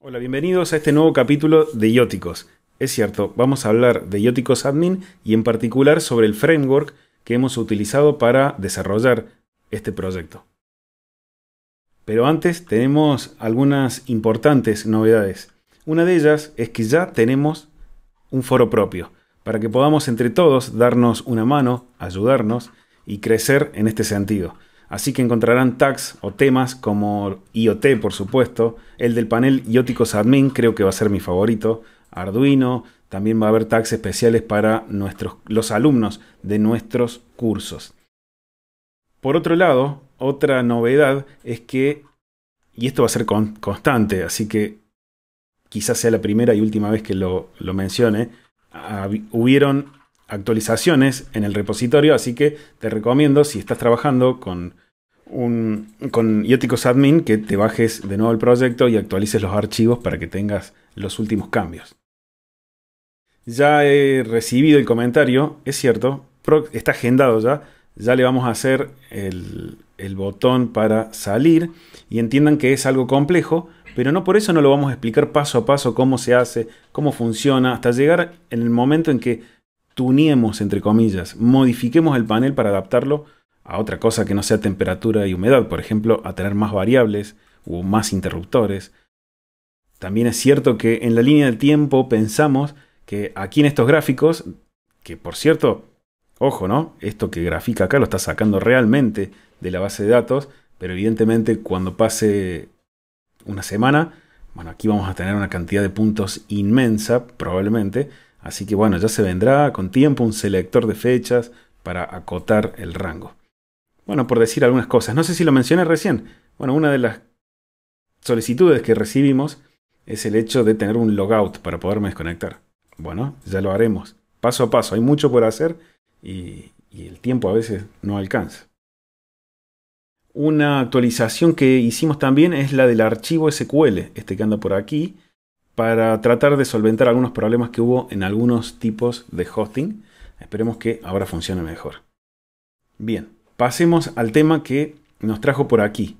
Hola, bienvenidos a este nuevo capítulo de Ióticos. Es cierto, vamos a hablar de Ióticos Admin y en particular sobre el framework que hemos utilizado para desarrollar este proyecto. Pero antes tenemos algunas importantes novedades. Una de ellas es que ya tenemos un foro propio, para que podamos entre todos darnos una mano, ayudarnos y crecer en este sentido. Así que encontrarán tags o temas como IoT, por supuesto. El del panel Ioticos Admin creo que va a ser mi favorito. Arduino. También va a haber tags especiales para nuestros, los alumnos de nuestros cursos. Por otro lado, otra novedad es que, y esto va a ser constante, así que quizás sea la primera y última vez que lo mencione, hubieron actualizaciones en el repositorio, así que te recomiendo, si estás trabajando con, un, con Ioticos Admin, que te bajes de nuevo el proyecto y actualices los archivos para que tengas los últimos cambios. Ya he recibido el comentario, es cierto, está agendado ya, ya le vamos a hacer el, el botón para salir y entiendan que es algo complejo, pero no por eso no lo vamos a explicar paso a paso cómo se hace, cómo funciona, hasta llegar en el momento en que tuniemos, entre comillas, modifiquemos el panel para adaptarlo a otra cosa que no sea temperatura y humedad, por ejemplo, a tener más variables o más interruptores. También es cierto que en la línea del tiempo pensamos que aquí en estos gráficos, que por cierto, ojo, ¿no? Esto que grafica acá lo está sacando realmente de la base de datos, pero evidentemente cuando pase una semana, bueno, aquí vamos a tener una cantidad de puntos inmensa, probablemente, Así que bueno, ya se vendrá con tiempo un selector de fechas para acotar el rango. Bueno, por decir algunas cosas, no sé si lo mencioné recién. Bueno, una de las solicitudes que recibimos es el hecho de tener un logout para poderme desconectar. Bueno, ya lo haremos. Paso a paso, hay mucho por hacer y, el tiempo a veces no alcanza. Una actualización que hicimos también es la del archivo SQL, este que anda por aquí, para tratar de solventar algunos problemas que hubo en algunos tipos de hosting. Esperemos que ahora funcione mejor. Bien, pasemos al tema que nos trajo por aquí.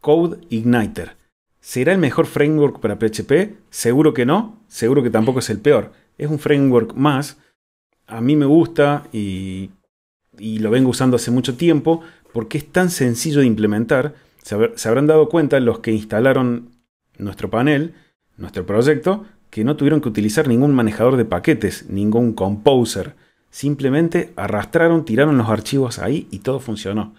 Code Igniter. ¿Será el mejor framework para PHP? Seguro que no, seguro que tampoco es el peor. Es un framework más. A mí me gusta y, y lo vengo usando hace mucho tiempo porque es tan sencillo de implementar. Se, habrán dado cuenta los que instalaron nuestro panel nuestro proyecto que no tuvieron que utilizar ningún manejador de paquetes, ningún composer. Simplemente arrastraron, tiraron los archivos ahí y todo funcionó.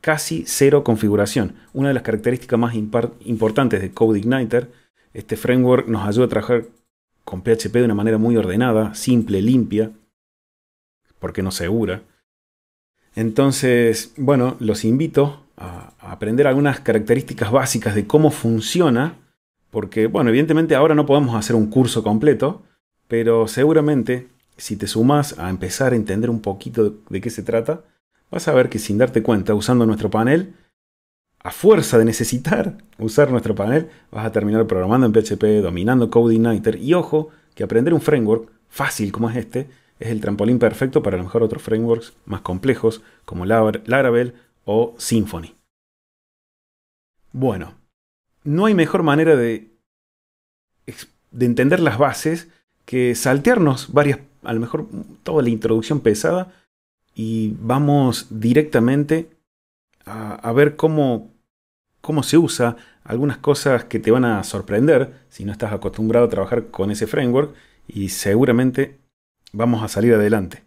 Casi cero configuración. Una de las características más importantes de CodeIgniter, este framework nos ayuda a trabajar con PHP de una manera muy ordenada, simple, limpia, porque no segura. Entonces, bueno, los invito a aprender algunas características básicas de cómo funciona porque, bueno, evidentemente ahora no podemos hacer un curso completo, pero seguramente si te sumas a empezar a entender un poquito de qué se trata, vas a ver que sin darte cuenta, usando nuestro panel, a fuerza de necesitar usar nuestro panel, vas a terminar programando en PHP, dominando CodeIgniter y ojo, que aprender un framework fácil como es este es el trampolín perfecto para a lo mejor otros frameworks más complejos como Laravel o Symfony. Bueno, no hay mejor manera de, de entender las bases que saltearnos varias, a lo mejor toda la introducción pesada y vamos directamente a, ver cómo, cómo se usa algunas cosas que te van a sorprender si no estás acostumbrado a trabajar con ese framework y seguramente vamos a salir adelante.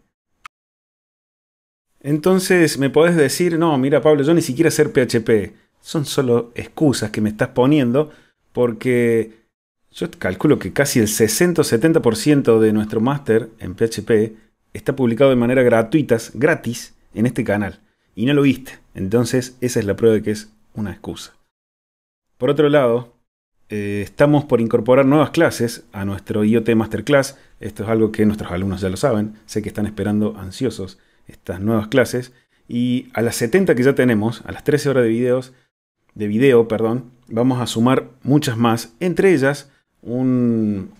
Entonces me podés decir, no, mira Pablo, yo ni siquiera sé PHP son solo excusas que me estás poniendo porque yo calculo que casi el 60 70% de nuestro máster en PHP está publicado de manera gratuita, gratis, en este canal. Y no lo viste. Entonces esa es la prueba de que es una excusa. Por otro lado, eh, estamos por incorporar nuevas clases a nuestro IoT Masterclass. Esto es algo que nuestros alumnos ya lo saben. Sé que están esperando ansiosos estas nuevas clases. Y a las 70 que ya tenemos, a las 13 horas de videos, de video, perdón, vamos a sumar muchas más, entre ellas un,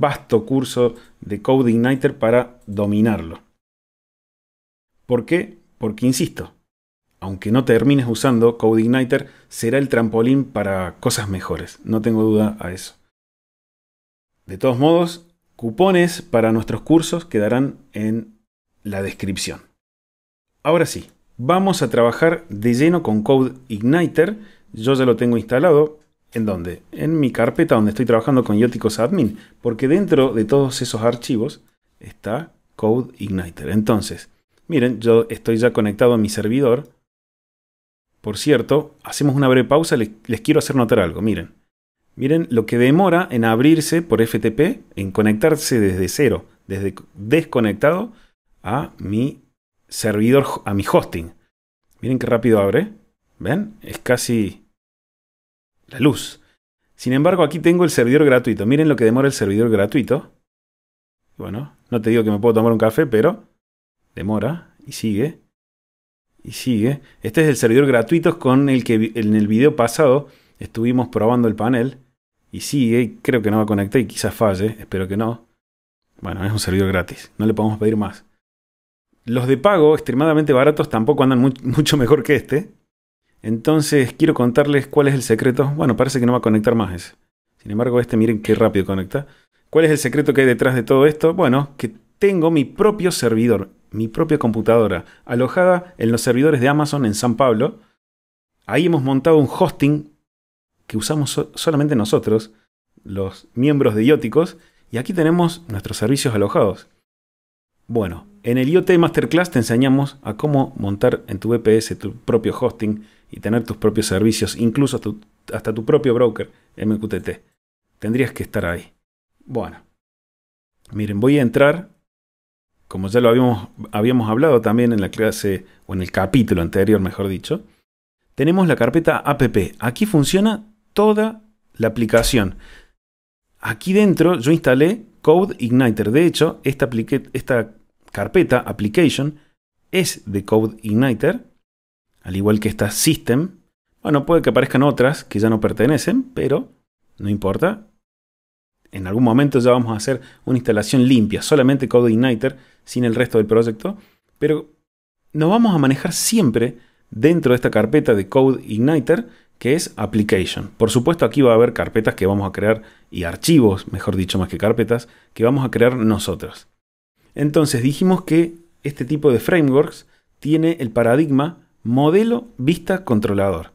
vasto curso de Code Igniter para dominarlo. ¿Por qué? Porque, insisto, aunque no termines usando Code Igniter, será el trampolín para cosas mejores, no tengo duda a eso. De todos modos, cupones para nuestros cursos quedarán en la descripción. Ahora sí, vamos a trabajar de lleno con Code Igniter. Yo ya lo tengo instalado. ¿En dónde? En mi carpeta donde estoy trabajando con Yoticos Admin, porque dentro de todos esos archivos está Code Igniter. Entonces, miren, yo estoy ya conectado a mi servidor. Por cierto, hacemos una breve pausa, les, les quiero hacer notar algo, miren. Miren lo que demora en abrirse por FTP, en conectarse desde cero, desde desconectado a mi servidor a mi hosting. Miren qué rápido abre. ¿Ven? Es casi la luz. Sin embargo, aquí tengo el servidor gratuito. Miren lo que demora el servidor gratuito. Bueno, no te digo que me puedo tomar un café, pero demora y sigue. Y sigue. Este es el servidor gratuito con el que en el video pasado estuvimos probando el panel. Y sigue, creo que no va a conectar y quizás falle. Espero que no. Bueno, es un servidor gratis. No le podemos pedir más. Los de pago, extremadamente baratos, tampoco andan mucho mejor que este. Entonces quiero contarles cuál es el secreto. Bueno, parece que no va a conectar más ese. Sin embargo, este miren qué rápido conecta. ¿Cuál es el secreto que hay detrás de todo esto? Bueno, que tengo mi propio servidor, mi propia computadora, alojada en los servidores de Amazon en San Pablo. Ahí hemos montado un hosting que usamos solamente nosotros, los miembros de Ióticos, y aquí tenemos nuestros servicios alojados. Bueno, en el IoT Masterclass te enseñamos a cómo montar en tu VPS tu propio hosting y tener tus propios servicios, incluso hasta tu propio broker MQTT. Tendrías que estar ahí. Bueno, miren, voy a entrar, como ya lo habíamos, habíamos hablado también en la clase, o en el capítulo anterior, mejor dicho, tenemos la carpeta app. Aquí funciona toda la aplicación. Aquí dentro yo instalé Code Igniter. De hecho, esta, esta carpeta application es de Code Igniter, al igual que esta system. Bueno, puede que aparezcan otras que ya no pertenecen, pero no importa. En algún momento ya vamos a hacer una instalación limpia, solamente Code Igniter, sin el resto del proyecto. Pero nos vamos a manejar siempre dentro de esta carpeta de Code Igniter, que es Application. Por supuesto, aquí va a haber carpetas que vamos a crear y archivos, mejor dicho, más que carpetas, que vamos a crear nosotros. Entonces dijimos que este tipo de frameworks tiene el paradigma modelo vista controlador.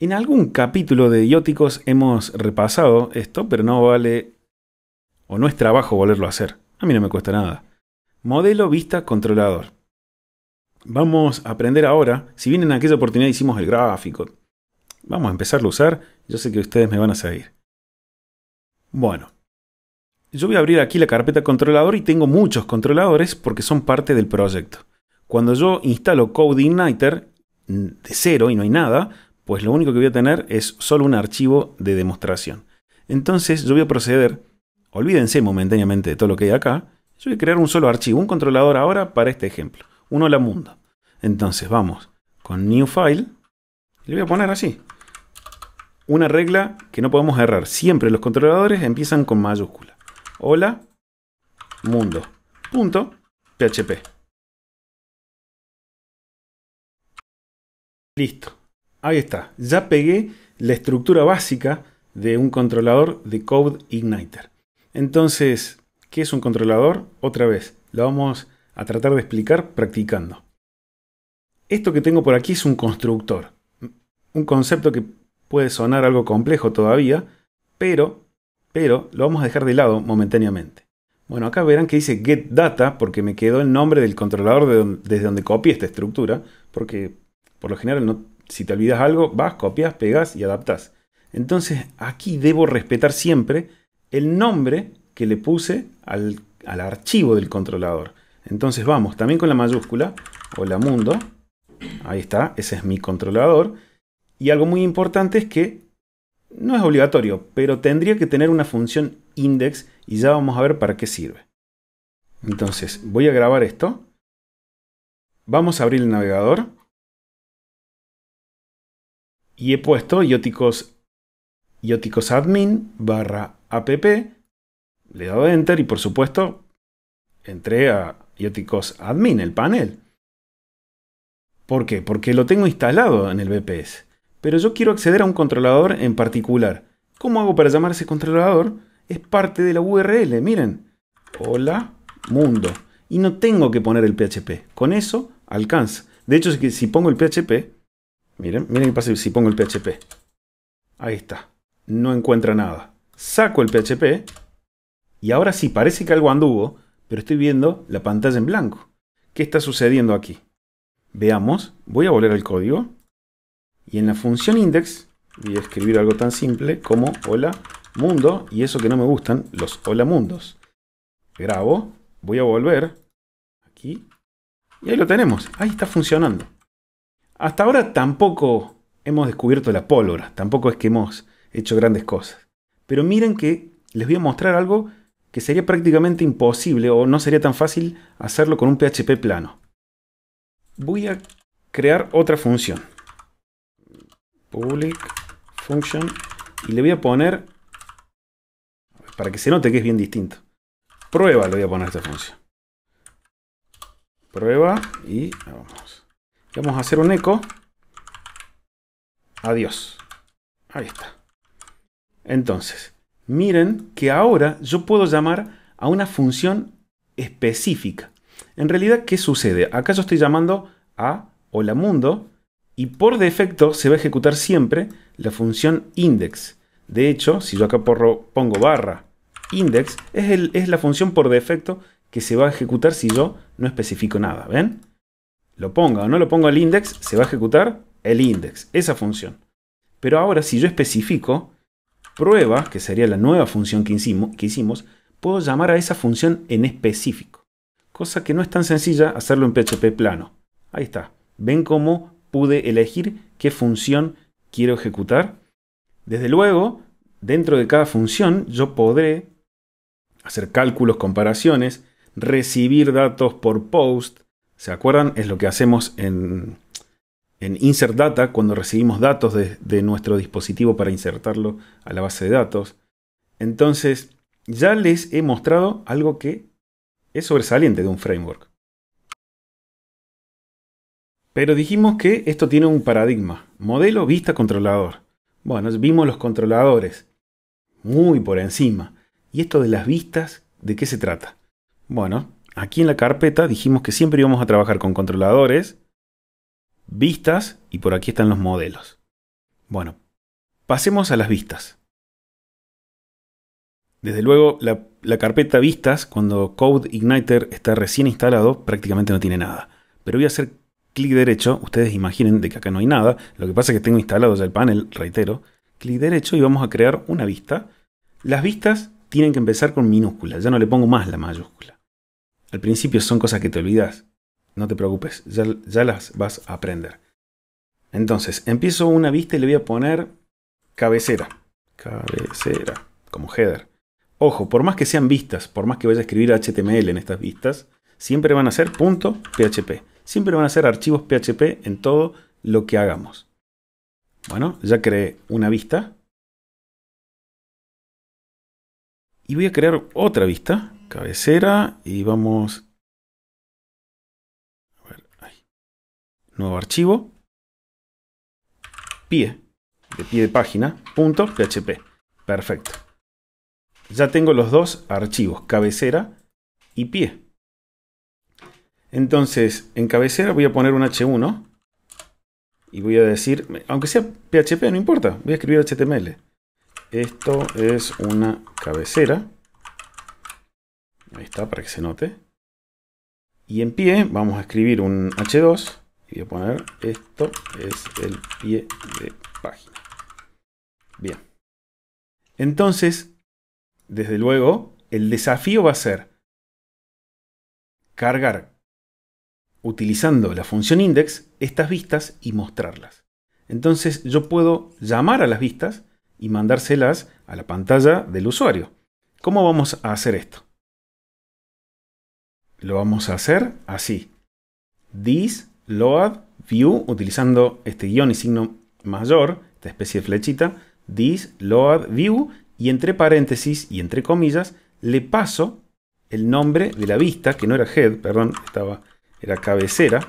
En algún capítulo de Ióticos hemos repasado esto, pero no vale o no es trabajo volverlo a hacer. A mí no me cuesta nada. Modelo vista controlador. Vamos a aprender ahora, si bien en aquella oportunidad hicimos el gráfico, vamos a empezarlo a usar, yo sé que ustedes me van a seguir. Bueno, yo voy a abrir aquí la carpeta controlador y tengo muchos controladores porque son parte del proyecto. Cuando yo instalo CodeIgniter de cero y no hay nada, pues lo único que voy a tener es solo un archivo de demostración. Entonces yo voy a proceder, olvídense momentáneamente de todo lo que hay acá, yo voy a crear un solo archivo, un controlador ahora para este ejemplo, un hola mundo. Entonces vamos con new file, le voy a poner así. Una regla que no podemos errar, siempre los controladores empiezan con mayúsculas hola mundo. Punto PHP. Listo. Ahí está. Ya pegué la estructura básica de un controlador de Code Igniter. Entonces, ¿qué es un controlador? Otra vez, lo vamos a tratar de explicar practicando. Esto que tengo por aquí es un constructor. Un concepto que puede sonar algo complejo todavía, pero pero lo vamos a dejar de lado momentáneamente. Bueno, acá verán que dice get data porque me quedó el nombre del controlador desde donde copié esta estructura, porque por lo general si te olvidas algo, vas, copias, pegas y adaptas. Entonces aquí debo respetar siempre el nombre que le puse al, al archivo del controlador. Entonces vamos, también con la mayúscula, hola mundo, ahí está, ese es mi controlador. Y algo muy importante es que no es obligatorio, pero tendría que tener una función index y ya vamos a ver para qué sirve. Entonces, voy a grabar esto. Vamos a abrir el navegador. Y he puesto ioticos, ioticos admin barra app. Le he dado enter y por supuesto entré a ioticos admin, el panel. ¿Por qué? Porque lo tengo instalado en el VPS pero yo quiero acceder a un controlador en particular. ¿Cómo hago para llamar a ese controlador? Es parte de la URL, miren. Hola, mundo. Y no tengo que poner el PHP. Con eso alcanza. De hecho, si pongo el PHP, miren, miren qué pasa si pongo el PHP. Ahí está. No encuentra nada. Saco el PHP y ahora sí parece que algo anduvo, pero estoy viendo la pantalla en blanco. ¿Qué está sucediendo aquí? Veamos, voy a volver al código y en la función index voy a escribir algo tan simple como hola mundo. Y eso que no me gustan, los hola mundos. Grabo, voy a volver aquí. Y ahí lo tenemos. Ahí está funcionando. Hasta ahora tampoco hemos descubierto la pólvora. Tampoco es que hemos hecho grandes cosas. Pero miren que les voy a mostrar algo que sería prácticamente imposible o no sería tan fácil hacerlo con un PHP plano. Voy a crear otra función public function y le voy a poner, para que se note que es bien distinto, prueba le voy a poner esta función. Prueba y vamos. Vamos a hacer un eco. Adiós. Ahí está. Entonces, miren que ahora yo puedo llamar a una función específica. En realidad, ¿qué sucede? Acá yo estoy llamando a hola mundo y por defecto se va a ejecutar siempre la función index. De hecho, si yo acá pongo barra index, es, la función por defecto que se va a ejecutar si yo no especifico nada. ¿Ven? Lo ponga o no lo pongo el index, se va a ejecutar el index, esa función. Pero ahora si yo especifico prueba, que sería la nueva función que hicimos, que hicimos puedo llamar a esa función en específico. Cosa que no es tan sencilla hacerlo en PHP plano. Ahí está. Ven cómo pude elegir qué función quiero ejecutar. Desde luego, dentro de cada función yo podré hacer cálculos, comparaciones, recibir datos por post. ¿Se acuerdan? Es lo que hacemos en, en Insert Data cuando recibimos datos de nuestro dispositivo para insertarlo a la base de datos. Entonces, ya les he mostrado algo que es sobresaliente de un framework. Pero dijimos que esto tiene un paradigma, modelo vista controlador. Bueno, vimos los controladores, muy por encima. ¿Y esto de las vistas, de qué se trata? Bueno, aquí en la carpeta dijimos que siempre íbamos a trabajar con controladores, vistas y por aquí están los modelos. Bueno, pasemos a las vistas. Desde luego, la, carpeta vistas, cuando Code Igniter está recién instalado, prácticamente no tiene nada. Pero voy a hacer clic derecho, ustedes imaginen de que acá no hay nada, lo que pasa es que tengo instalado ya el panel, reitero, clic derecho y vamos a crear una vista. Las vistas tienen que empezar con minúsculas, ya no le pongo más la mayúscula. Al principio son cosas que te olvidas, no te preocupes, ya, ya las vas a aprender. Entonces, empiezo una vista y le voy a poner cabecera. Cabecera, como header. Ojo, por más que sean vistas, por más que vaya a escribir HTML en estas vistas, siempre van a ser .php siempre van a ser archivos PHP en todo lo que hagamos. Bueno, ya creé una vista. Y voy a crear otra vista, cabecera, y vamos... ver, Nuevo archivo. Pie, de pie de página, punto PHP. Perfecto. Ya tengo los dos archivos, cabecera y pie. Entonces, en cabecera voy a poner un H1 y voy a decir, aunque sea PHP, no importa, voy a escribir HTML. Esto es una cabecera. Ahí está, para que se note. Y en pie vamos a escribir un H2 y voy a poner esto es el pie de página. Bien. Entonces, desde luego, el desafío va a ser cargar utilizando la función index estas vistas y mostrarlas. Entonces yo puedo llamar a las vistas y mandárselas a la pantalla del usuario. ¿Cómo vamos a hacer esto? Lo vamos a hacer así. This load view utilizando este guión y signo mayor, esta especie de flechita, this load view y entre paréntesis y entre comillas le paso el nombre de la vista, que no era head, perdón, estaba era cabecera.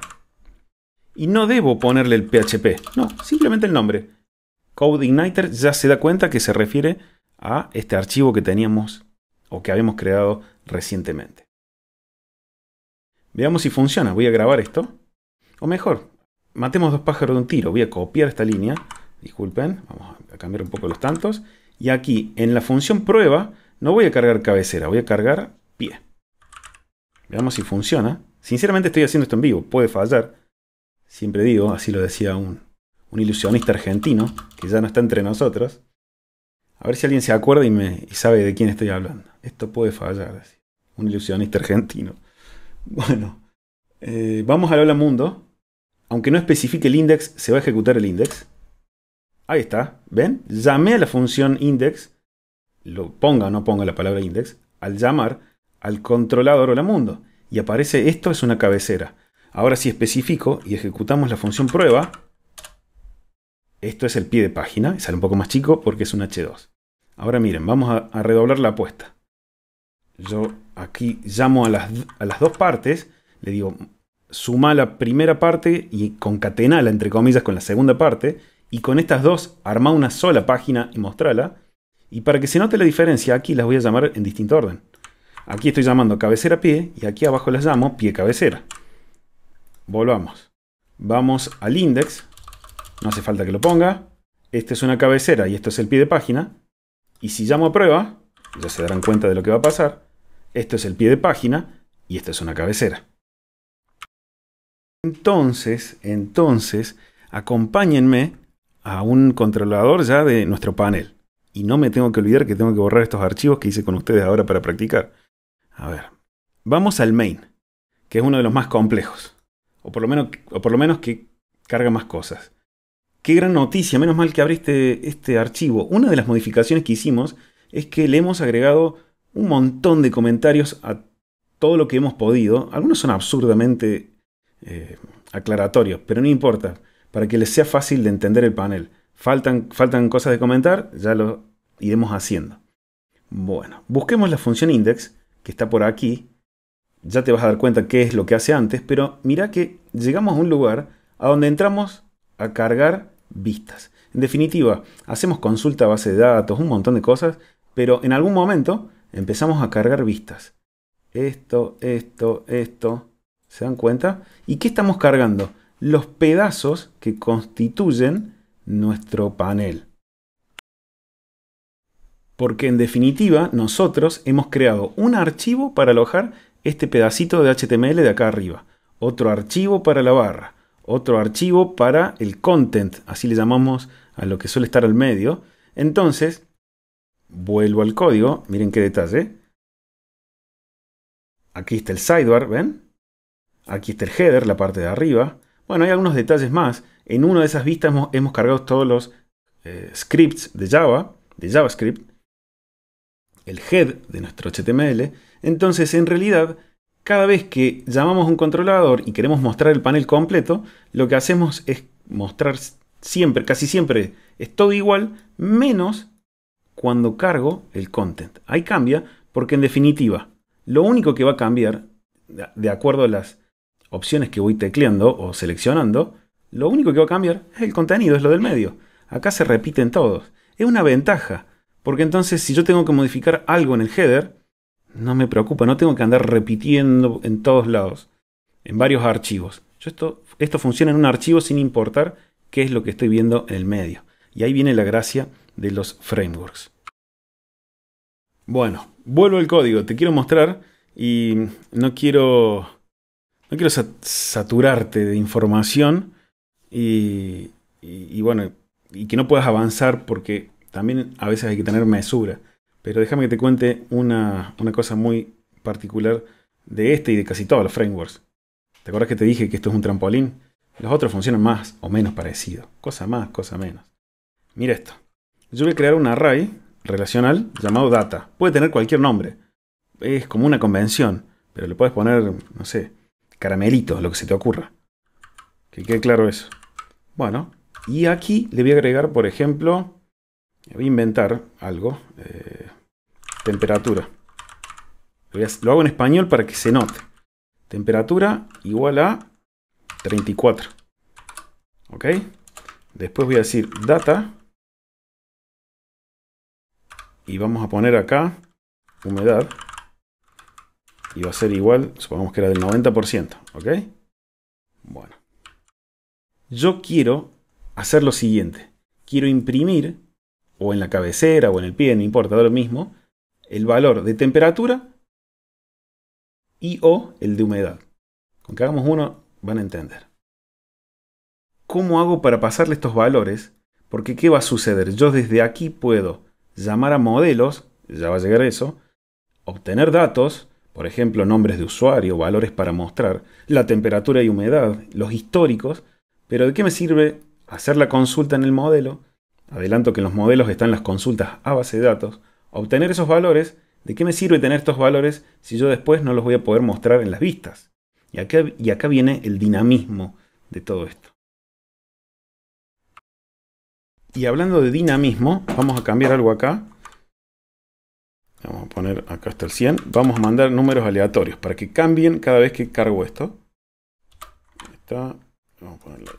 Y no debo ponerle el PHP, no, simplemente el nombre. Code Igniter ya se da cuenta que se refiere a este archivo que teníamos o que habíamos creado recientemente. Veamos si funciona. Voy a grabar esto. O mejor, matemos dos pájaros de un tiro. Voy a copiar esta línea. Disculpen, vamos a cambiar un poco los tantos. Y aquí, en la función prueba, no voy a cargar cabecera, voy a cargar pie. Veamos si funciona. Sinceramente estoy haciendo esto en vivo, puede fallar. Siempre digo, así lo decía un, un ilusionista argentino, que ya no está entre nosotros. A ver si alguien se acuerda y, me, y sabe de quién estoy hablando. Esto puede fallar, así. un ilusionista argentino. Bueno, eh, vamos al Hola Mundo. Aunque no especifique el index, se va a ejecutar el index. Ahí está, ¿ven? Llamé a la función index, lo ponga o no ponga la palabra index, al llamar al controlador Hola Mundo y aparece esto es una cabecera. Ahora si especifico y ejecutamos la función prueba, esto es el pie de página, sale un poco más chico porque es un H2. Ahora miren, vamos a, redoblar la apuesta. Yo aquí llamo a las, a las dos partes, le digo, suma la primera parte y concatenala, entre comillas, con la segunda parte, y con estas dos arma una sola página y mostrala. Y para que se note la diferencia, aquí las voy a llamar en distinto orden. Aquí estoy llamando cabecera pie y aquí abajo las llamo pie cabecera. Volvamos. Vamos al index. No hace falta que lo ponga. Esta es una cabecera y esto es el pie de página. Y si llamo a prueba, ya se darán cuenta de lo que va a pasar. Esto es el pie de página y esto es una cabecera. Entonces, entonces, acompáñenme a un controlador ya de nuestro panel. Y no me tengo que olvidar que tengo que borrar estos archivos que hice con ustedes ahora para practicar. A ver. Vamos al main, que es uno de los más complejos. O por lo menos, o por lo menos que carga más cosas. Qué gran noticia, menos mal que abriste este archivo. Una de las modificaciones que hicimos es que le hemos agregado un montón de comentarios a todo lo que hemos podido. Algunos son absurdamente eh, aclaratorios, pero no importa, para que les sea fácil de entender el panel. Faltan, faltan cosas de comentar, ya lo iremos haciendo. Bueno, busquemos la función index que está por aquí, ya te vas a dar cuenta qué es lo que hace antes, pero mira que llegamos a un lugar a donde entramos a cargar vistas. En definitiva, hacemos consulta base de datos, un montón de cosas, pero en algún momento empezamos a cargar vistas. Esto, esto, esto. ¿Se dan cuenta? ¿Y qué estamos cargando? Los pedazos que constituyen nuestro panel. Porque en definitiva nosotros hemos creado un archivo para alojar este pedacito de HTML de acá arriba, otro archivo para la barra, otro archivo para el content, así le llamamos a lo que suele estar al medio. Entonces, vuelvo al código, miren qué detalle. Aquí está el sidebar, ¿ven? Aquí está el header, la parte de arriba. Bueno, hay algunos detalles más. En una de esas vistas hemos, cargado todos los eh, scripts de Java, de JavaScript, el head de nuestro HTML, entonces en realidad cada vez que llamamos un controlador y queremos mostrar el panel completo, lo que hacemos es mostrar siempre, casi siempre es todo igual, menos cuando cargo el content. Ahí cambia porque en definitiva lo único que va a cambiar, de acuerdo a las opciones que voy tecleando o seleccionando, lo único que va a cambiar es el contenido, es lo del medio. Acá se repiten todos. Es una ventaja porque entonces si yo tengo que modificar algo en el header, no me preocupa, no tengo que andar repitiendo en todos lados, en varios archivos. esto, esto funciona en un archivo sin importar qué es lo que estoy viendo en el medio. Y ahí viene la gracia de los frameworks. Bueno, vuelvo al código, te quiero mostrar y no quiero, no quiero saturarte de información y bueno, y que no puedas avanzar porque también a veces hay que tener mesura. Pero déjame que te cuente una, cosa muy particular de este y de casi todos los frameworks. ¿Te acuerdas que te dije que esto es un trampolín? Los otros funcionan más o menos parecido. Cosa más, cosa menos. Mira esto. Yo voy a crear un array relacional llamado data. Puede tener cualquier nombre. Es como una convención. Pero le puedes poner, no sé, caramelito, lo que se te ocurra. Que quede claro eso. Bueno, y aquí le voy a agregar, por ejemplo, eh, voy a inventar algo. temperatura. Lo hago en español para que se note. Temperatura igual a 34. ¿Ok? Después voy a decir data. Y vamos a poner acá humedad. Y va a ser igual, supongamos que era del 90%. ¿Ok? Bueno. Yo quiero hacer lo siguiente. Quiero imprimir o en la cabecera o en el pie, no importa, da lo mismo, el valor de temperatura y o el de humedad. Con que hagamos uno van a entender. ¿Cómo hago para pasarle estos valores? Porque ¿qué va a suceder? Yo desde aquí puedo llamar a modelos, ya va a llegar eso, obtener datos, por ejemplo, nombres de usuario, valores para mostrar, la temperatura y humedad, los históricos, pero ¿de qué me sirve hacer la consulta en el modelo adelanto que en los modelos están las consultas a base de datos, obtener esos valores, ¿de qué me sirve tener estos valores si yo después no los voy a poder mostrar en las vistas? Y acá, y acá viene el dinamismo de todo esto. Y hablando de dinamismo, vamos a cambiar algo acá. Vamos a poner acá hasta el 100. Vamos a mandar números aleatorios para que cambien cada vez que cargo esto. está. Vamos a ponerle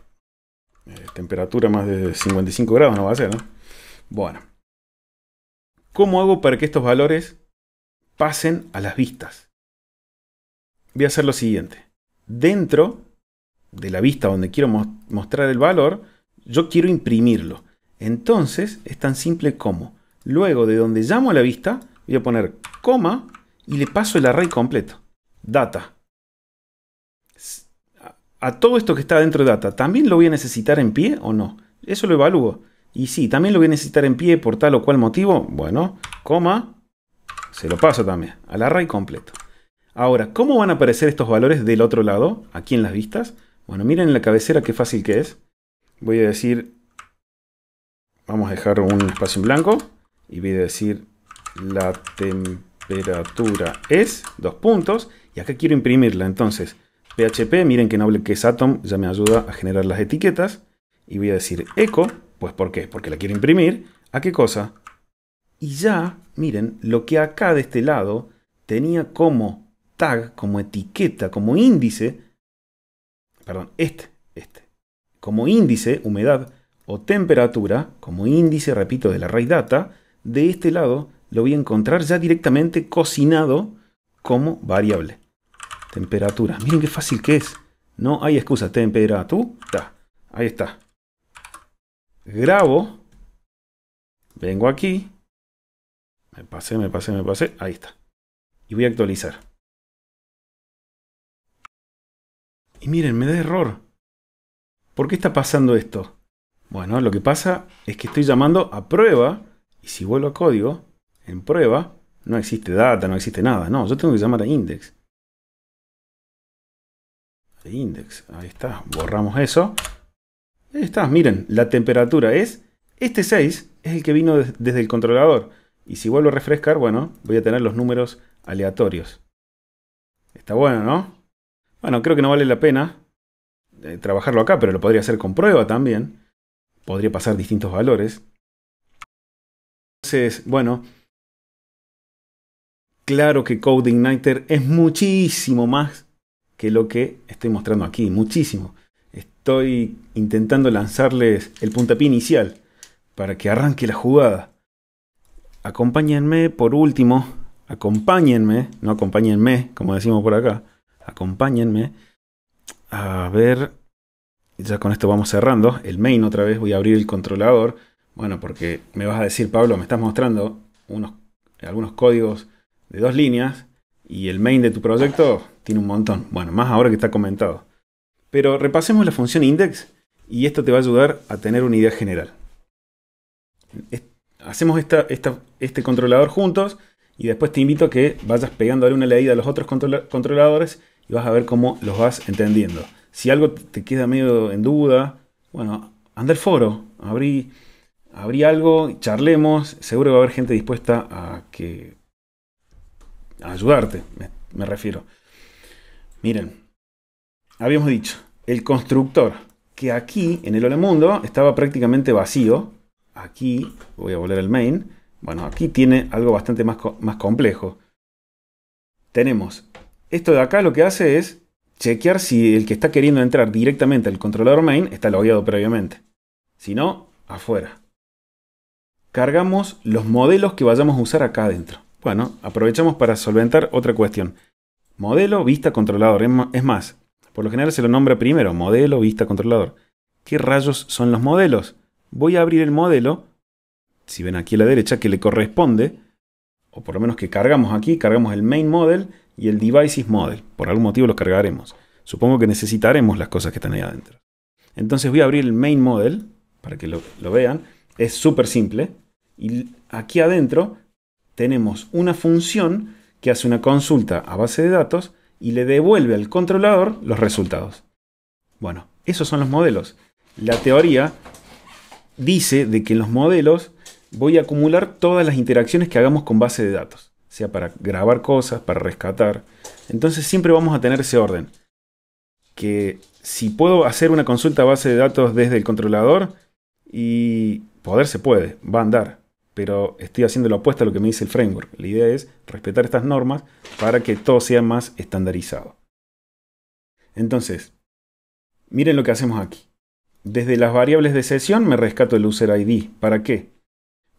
eh, temperatura más de 55 grados no va a ser, ¿no? Bueno. ¿Cómo hago para que estos valores pasen a las vistas? Voy a hacer lo siguiente. Dentro de la vista donde quiero mostrar el valor, yo quiero imprimirlo. Entonces es tan simple como, luego de donde llamo a la vista, voy a poner coma y le paso el array completo. Data a todo esto que está dentro de data, ¿también lo voy a necesitar en pie o no? Eso lo evalúo. Y sí, también lo voy a necesitar en pie por tal o cual motivo. Bueno, coma, se lo paso también al array completo. Ahora, ¿cómo van a aparecer estos valores del otro lado, aquí en las vistas? Bueno, miren en la cabecera qué fácil que es. Voy a decir, vamos a dejar un espacio en blanco y voy a decir la temperatura es, dos puntos, y acá quiero imprimirla, entonces PHP, miren que noble que es Atom, ya me ayuda a generar las etiquetas. Y voy a decir echo, pues ¿por qué? Porque la quiero imprimir. ¿A qué cosa? Y ya, miren, lo que acá de este lado tenía como tag, como etiqueta, como índice, perdón, este, este, como índice, humedad o temperatura, como índice, repito, del array data, de este lado lo voy a encontrar ya directamente cocinado como variable. Temperatura. Miren qué fácil que es. No hay excusa. Temperatura. Ahí está. Grabo. Vengo aquí. Me pasé, me pasé, me pasé. Ahí está. Y voy a actualizar. Y miren, me da error. ¿Por qué está pasando esto? Bueno, lo que pasa es que estoy llamando a prueba. Y si vuelvo a código, en prueba, no existe data, no existe nada. No, yo tengo que llamar a index index. Ahí está, borramos eso. Ahí está, miren, la temperatura es... Este 6 es el que vino desde el controlador. Y si vuelvo a refrescar, bueno, voy a tener los números aleatorios. Está bueno, ¿no? Bueno, creo que no vale la pena eh, trabajarlo acá, pero lo podría hacer con prueba también. Podría pasar distintos valores. Entonces, bueno, claro que Code Igniter es muchísimo más que lo que estoy mostrando aquí, muchísimo. Estoy intentando lanzarles el puntapié inicial para que arranque la jugada. Acompáñenme, por último, acompáñenme, no acompáñenme, como decimos por acá, acompáñenme a ver, ya con esto vamos cerrando, el main otra vez, voy a abrir el controlador, bueno, porque me vas a decir, Pablo, me estás mostrando unos, algunos códigos de dos líneas, y el main de tu proyecto tiene un montón. Bueno, más ahora que está comentado. Pero repasemos la función index y esto te va a ayudar a tener una idea general. Hacemos este controlador juntos y después te invito a que vayas pegándole una leída a los otros controladores y vas a ver cómo los vas entendiendo. Si algo te queda medio en duda, bueno, anda al foro, abrí, abrí algo, charlemos, seguro va a haber gente dispuesta a que a ayudarte, me, refiero. Miren, habíamos dicho, el constructor, que aquí en el Hola Mundo estaba prácticamente vacío. Aquí, voy a volver al main. Bueno, aquí tiene algo bastante más, más complejo. Tenemos, esto de acá lo que hace es chequear si el que está queriendo entrar directamente al controlador main está logueado previamente. Si no, afuera. Cargamos los modelos que vayamos a usar acá adentro. Bueno, aprovechamos para solventar otra cuestión. Modelo, vista, controlador. Es más, por lo general se lo nombra primero, modelo, vista, controlador. ¿Qué rayos son los modelos? Voy a abrir el modelo, si ven aquí a la derecha, que le corresponde, o por lo menos que cargamos aquí, cargamos el main model y el devices model. Por algún motivo los cargaremos. Supongo que necesitaremos las cosas que están ahí adentro. Entonces voy a abrir el main model, para que lo, lo vean. Es súper simple. Y aquí adentro tenemos una función que hace una consulta a base de datos y le devuelve al controlador los resultados. Bueno, esos son los modelos. La teoría dice de que en los modelos voy a acumular todas las interacciones que hagamos con base de datos, sea para grabar cosas, para rescatar. Entonces siempre vamos a tener ese orden. Que si puedo hacer una consulta a base de datos desde el controlador y poder se puede, va a andar pero estoy haciendo lo opuesto a lo que me dice el framework. La idea es respetar estas normas para que todo sea más estandarizado. Entonces, miren lo que hacemos aquí. Desde las variables de sesión me rescato el user ID. ¿Para qué?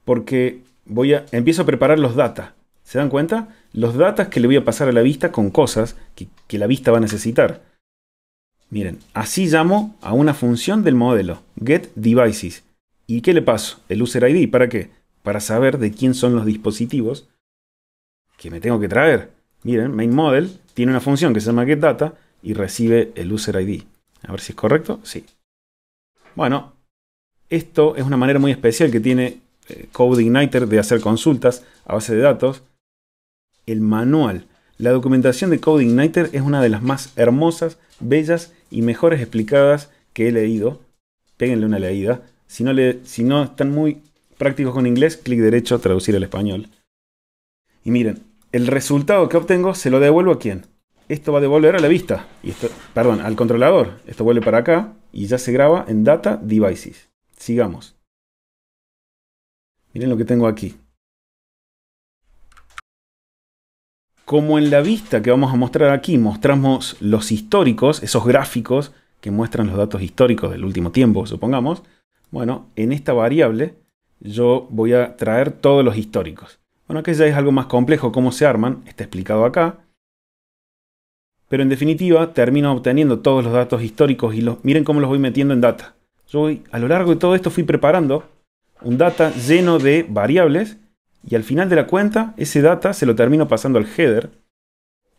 Porque voy a, empiezo a preparar los data. ¿Se dan cuenta? Los data que le voy a pasar a la vista con cosas que, que la vista va a necesitar. Miren, así llamo a una función del modelo, getDevices. ¿Y qué le paso? El user ID. ¿Para qué? para saber de quién son los dispositivos que me tengo que traer. Miren, main model tiene una función que se llama getData y recibe el user ID. A ver si es correcto. Sí. Bueno, esto es una manera muy especial que tiene eh, CodeIgniter de hacer consultas a base de datos. El manual. La documentación de CodeIgniter es una de las más hermosas, bellas y mejores explicadas que he leído. Péguenle una leída. Si no, le, si no están muy prácticos con inglés, clic derecho, traducir al español. Y miren, el resultado que obtengo se lo devuelvo a quién. Esto va a devolver a la vista, perdón, al controlador. Esto vuelve para acá y ya se graba en Data Devices. Sigamos. Miren lo que tengo aquí. Como en la vista que vamos a mostrar aquí, mostramos los históricos, esos gráficos que muestran los datos históricos del último tiempo, supongamos. Bueno, en esta variable yo voy a traer todos los históricos. Bueno, que ya es algo más complejo cómo se arman, está explicado acá. Pero en definitiva, termino obteniendo todos los datos históricos y los, miren cómo los voy metiendo en data. Yo voy, a lo largo de todo esto fui preparando un data lleno de variables y al final de la cuenta ese data se lo termino pasando al header.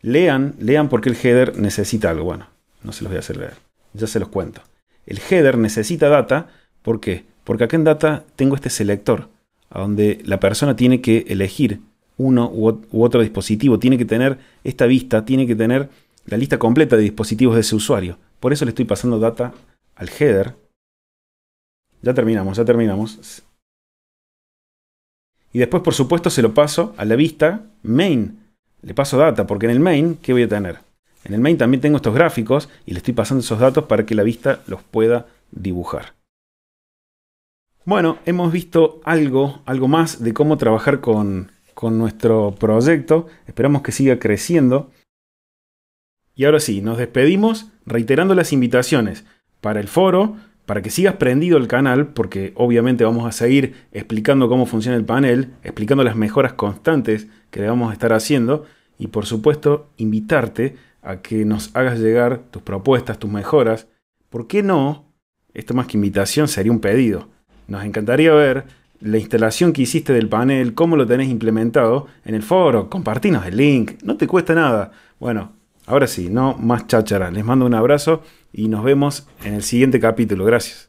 Lean, lean porque el header necesita algo. Bueno, no se los voy a hacer leer, ya se los cuento. El header necesita data, porque... Porque acá en Data tengo este selector, a donde la persona tiene que elegir uno u otro dispositivo, tiene que tener esta vista, tiene que tener la lista completa de dispositivos de ese usuario. Por eso le estoy pasando data al header. Ya terminamos, ya terminamos. Y después, por supuesto, se lo paso a la vista main. Le paso data, porque en el main, ¿qué voy a tener? En el main también tengo estos gráficos y le estoy pasando esos datos para que la vista los pueda dibujar. Bueno, hemos visto algo, algo más de cómo trabajar con, con nuestro proyecto. Esperamos que siga creciendo. Y ahora sí, nos despedimos reiterando las invitaciones para el foro, para que sigas prendido el canal, porque obviamente vamos a seguir explicando cómo funciona el panel, explicando las mejoras constantes que le vamos a estar haciendo y por supuesto invitarte a que nos hagas llegar tus propuestas, tus mejoras. ¿Por qué no? Esto más que invitación sería un pedido nos encantaría ver la instalación que hiciste del panel, cómo lo tenés implementado en el foro. Compartinos el link, no te cuesta nada. Bueno, ahora sí, no más cháchara. Les mando un abrazo y nos vemos en el siguiente capítulo. Gracias.